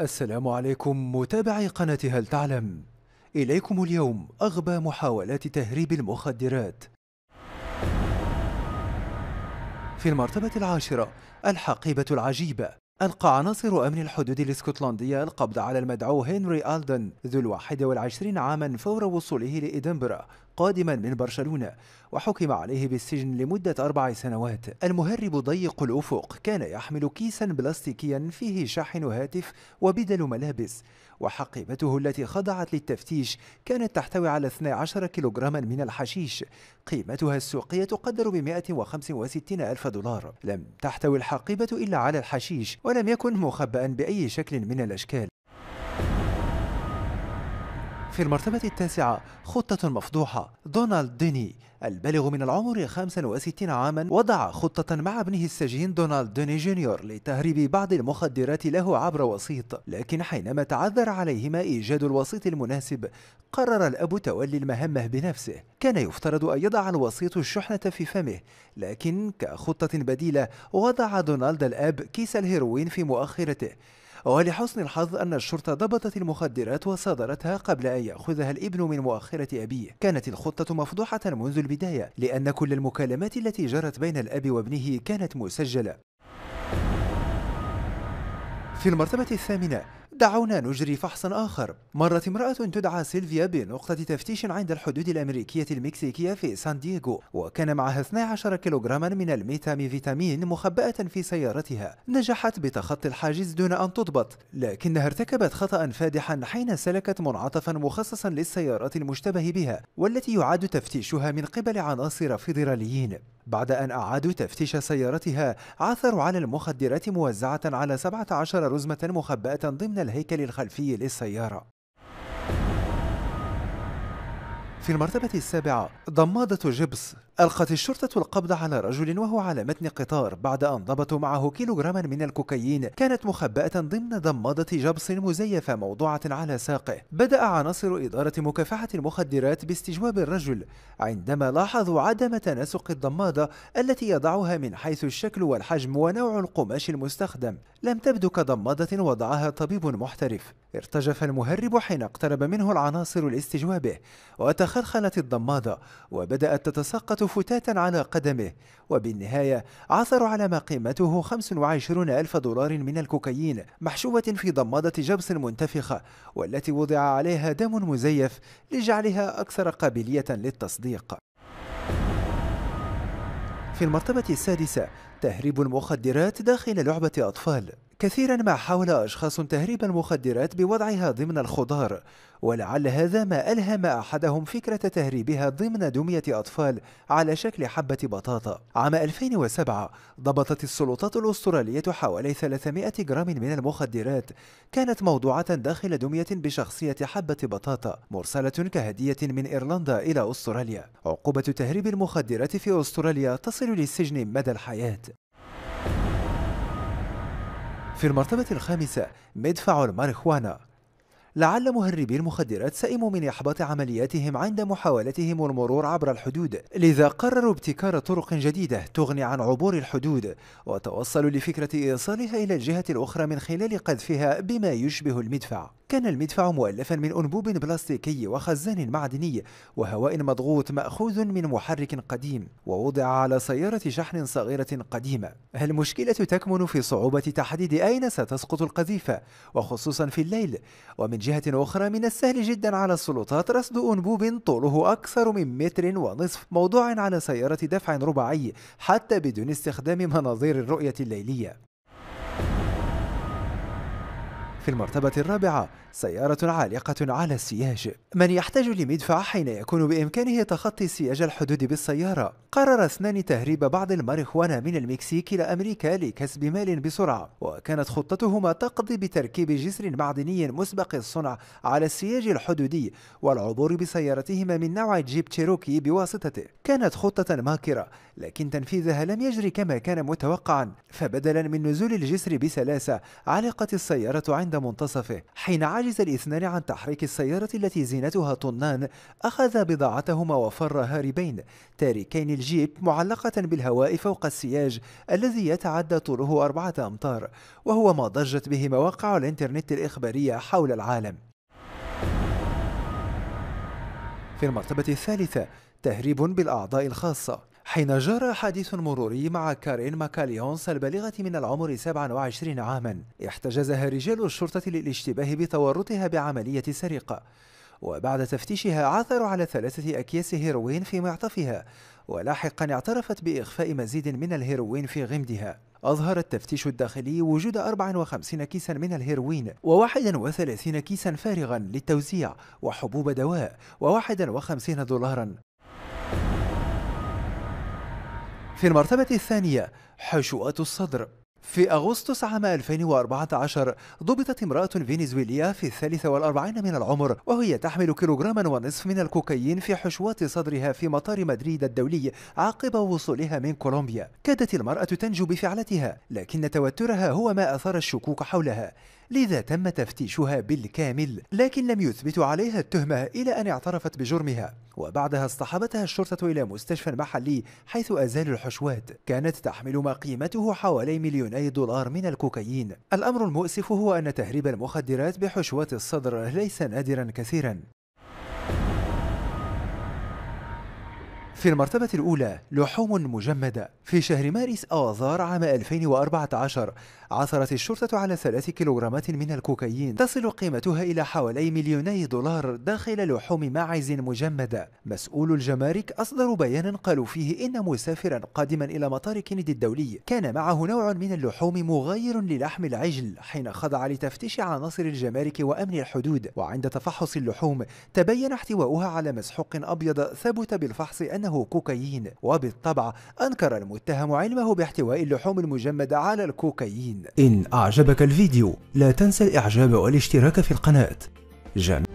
السلام عليكم متابعي قناة هل تعلم إليكم اليوم أغبى محاولات تهريب المخدرات في المرتبة العاشرة الحقيبة العجيبة ألقى عناصر أمن الحدود الاسكتلندية القبض على المدعو هنري ألدن ذو الواحد والعشرين عاما فور وصوله لإدنبرة قادما من برشلونة وحكم عليه بالسجن لمدة أربع سنوات المهرب ضيق الأفق كان يحمل كيسا بلاستيكيا فيه شاحن هاتف وبدل ملابس وحقيبته التي خضعت للتفتيش كانت تحتوي على 12 كيلوغراما من الحشيش قيمتها السوقية تقدر ب 165 ألف دولار لم تحتوي الحقيبة إلا على الحشيش ولم يكن مخبأ بأي شكل من الأشكال في المرتبة التاسعة خطة مفضوحة دونالد ديني البالغ من العمر 65 عاما وضع خطة مع ابنه السجين دونالد ديني جونيور لتهريب بعض المخدرات له عبر وسيط لكن حينما تعذر عليهما إيجاد الوسيط المناسب قرر الأب تولي المهمة بنفسه كان يفترض أن يضع الوسيط الشحنة في فمه لكن كخطة بديلة وضع دونالد الأب كيس الهيروين في مؤخرته ولحسن الحظ أن الشرطة ضبطت المخدرات وصادرتها قبل أن يأخذها الابن من مؤخرة أبيه كانت الخطة مفضوحة منذ البداية لأن كل المكالمات التي جرت بين الأب وابنه كانت مسجلة في المرتبة الثامنة دعونا نجري فحصا آخر مرت امرأة تدعى سيلفيا بنقطة تفتيش عند الحدود الأمريكية المكسيكية في سان دييغو وكان معها 12 كيلوغراما من الميتاميفيتامين مخبأة في سيارتها نجحت بتخطي الحاجز دون أن تضبط لكنها ارتكبت خطأ فادحا حين سلكت منعطفا مخصصا للسيارات المشتبه بها والتي يعاد تفتيشها من قبل عناصر فيدراليين بعد أن أعادوا تفتيش سيارتها عثروا على المخدرات موزعة على 17 رزمة مخبأة ضمن الهيكل الخلفي للسيارة في المرتبة السابعة ضمادة جبس ألقت الشرطة القبض على رجل وهو على متن قطار بعد أن ضبطوا معه كيلوغراما من الكوكايين كانت مخبأة ضمن ضمادة جبس مزيفة موضوعة على ساقه بدأ عناصر إدارة مكافحة المخدرات باستجواب الرجل عندما لاحظوا عدم تناسق الضمادة التي يضعها من حيث الشكل والحجم ونوع القماش المستخدم لم تبدو كضمادة وضعها طبيب محترف ارتجف المهرب حين اقترب منه العناصر لاستجوابه وتخلخلت الضمادة وبدأت تتساقط فتاتا على قدمه وبالنهاية عثروا على ما قيمته 25 ألف دولار من الكوكايين محشوة في ضمادة جبس منتفخة والتي وضع عليها دم مزيف لجعلها أكثر قابلية للتصديق في المرتبة السادسة تهريب المخدرات داخل لعبة أطفال كثيرا ما حاول أشخاص تهريب المخدرات بوضعها ضمن الخضار ولعل هذا ما ألهم أحدهم فكرة تهريبها ضمن دمية أطفال على شكل حبة بطاطا عام 2007 ضبطت السلطات الأسترالية حوالي 300 جرام من المخدرات كانت موضوعة داخل دمية بشخصية حبة بطاطا مرسلة كهدية من إيرلندا إلى أستراليا عقوبة تهريب المخدرات في أستراليا تصل للسجن مدى الحياة في المرتبة الخامسة مدفع الماريخوانا لعل مهربي المخدرات سئموا من إحباط عملياتهم عند محاولتهم المرور عبر الحدود لذا قرروا ابتكار طرق جديدة تغني عن عبور الحدود وتوصلوا لفكرة إيصالها إلى الجهة الأخرى من خلال قذفها بما يشبه المدفع كان المدفع مؤلفا من أنبوب بلاستيكي وخزان معدني وهواء مضغوط مأخوذ من محرك قديم ووضع على سيارة شحن صغيرة قديمة المشكلة تكمن في صعوبة تحديد أين ستسقط القذيفة وخصوصا في الليل ومن جهة أخرى من السهل جدا على السلطات رصد أنبوب طوله أكثر من متر ونصف موضوع على سيارة دفع رباعي حتى بدون استخدام مناظير الرؤية الليلية في المرتبة الرابعة سيارة عالقة على السياج من يحتاج لمدفع حين يكون بإمكانه تخطي سياج الحدود بالسيارة قرر اثنان تهريب بعض الماريخوانا من المكسيك إلى أمريكا لكسب مال بسرعة وكانت خطتهما تقضي بتركيب جسر معدني مسبق الصنع على السياج الحدودي والعبور بسيارتهما من نوع جيب تشيروكي بواسطته كانت خطة ماكرة لكن تنفيذها لم يجري كما كان متوقعا فبدلا من نزول الجسر بسلاسة علقت السيارة عند منتصفه حين عجز الاثنان عن تحريك السيارة التي زينتها طنان أخذا بضاعتهما وفر هاربين تاركين الجيب معلقة بالهواء فوق السياج الذي يتعدى طوله أربعة أمتار وهو ما ضجت به مواقع الإنترنت الإخبارية حول العالم في المرتبة الثالثة تهريب بالأعضاء الخاصة حين جرى حادث مروري مع كارين ماكاليونس البالغة من العمر 27 عاما احتجزها رجال الشرطة للاشتباه بتورطها بعملية سرقة وبعد تفتيشها عثروا على ثلاثة أكياس هيروين في معطفها ولاحقا اعترفت بإخفاء مزيد من الهيروين في غمدها أظهر التفتيش الداخلي وجود 54 كيسا من الهيروين و31 كيسا فارغا للتوزيع وحبوب دواء و51 دولارا في المرتبة الثانية حشوة الصدر في أغسطس عام 2014 ضبطت امرأة فنزويلية في الثالثة والأربعين من العمر وهي تحمل كيلوغراما ونصف من الكوكايين في حشوات صدرها في مطار مدريد الدولي عقب وصولها من كولومبيا كادت المرأة تنجو بفعلتها لكن توترها هو ما أثار الشكوك حولها لذا تم تفتيشها بالكامل لكن لم يثبتوا عليها التهمة إلى أن اعترفت بجرمها وبعدها اصطحبتها الشرطة إلى مستشفى محلي حيث أزالوا الحشوات كانت تحمل ما قيمته حوالي مليوني دولار من الكوكايين الأمر المؤسف هو أن تهريب المخدرات بحشوات الصدر ليس نادرا كثيرا في المرتبة الأولى لحوم مجمدة في شهر مارس آذار عام 2014 عثرت الشرطة على ثلاث كيلوغرامات من الكوكايين تصل قيمتها إلى حوالي مليوني دولار داخل لحوم ماعز مجمدة مسؤول الجمارك أصدر بيانا قالوا فيه إن مسافرا قادما إلى مطار كندي الدولي كان معه نوع من اللحوم مغاير للحم العجل حين خضع لتفتيش عناصر الجمارك وأمن الحدود وعند تفحص اللحوم تبين احتواؤها على مسحوق أبيض ثبت بالفحص أنه أنه كوكايين وبالطبع أنكر المتهم علمه باحتواء اللحوم المجمدة على الكوكايين إن أعجبك الفيديو لا تنسى الإعجاب والاشتراك في القناة جميل.